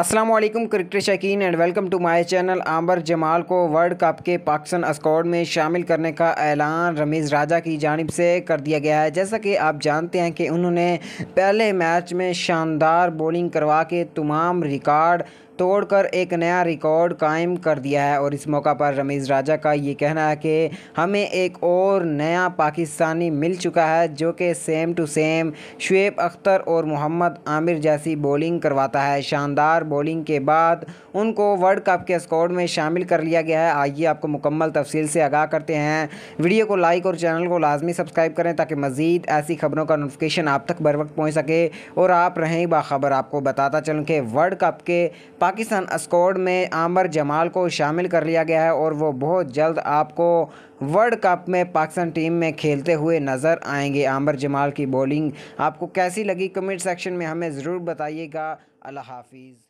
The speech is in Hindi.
असलम क्रिकेट शकीन and welcome to my channel आंबर जमाल को वर्ल्ड कप के पाकिस्तान स्कॉड में शामिल करने का ऐलान रमीज़ राजा की जानब से कर दिया गया है जैसा कि आप जानते हैं कि उन्होंने पहले मैच में शानदार बॉलिंग करवा के तमाम रिकॉर्ड तोड़कर एक नया रिकॉर्ड कायम कर दिया है और इस मौका पर रमेश राजा का ये कहना है कि हमें एक और नया पाकिस्तानी मिल चुका है जो कि same to same Shoaib Akhtar और मोहम्मद आमिर जैसी बॉलिंग करवाता है शानदार बॉलिंग के बाद उनको वर्ल्ड कप के स्कॉड में शामिल कर लिया गया है आइए आपको मुकम्मल तफसील से आगाह करते हैं वीडियो को लाइक और चैनल को लाजमी सब्सक्राइब करें ताकि मज़ीद ऐसी खबरों का नोटिफिकेशन आप तक बर वक्त पहुँच सके और आप रहें बाखबर आपको बताता चलूँ कि वर्ल्ड कप के पाकिस्तान स्कॉड में आमर जमाल को शामिल कर लिया गया है और वो बहुत जल्द आपको वर्ल्ड कप में पाकिस्तान टीम में खेलते हुए नज़र आएंगे आमर जमाल की बॉलिंग आपको कैसी लगी कमेंट सेक्शन में हमें ज़रूर बताइएगा अल्लाह हाफिज़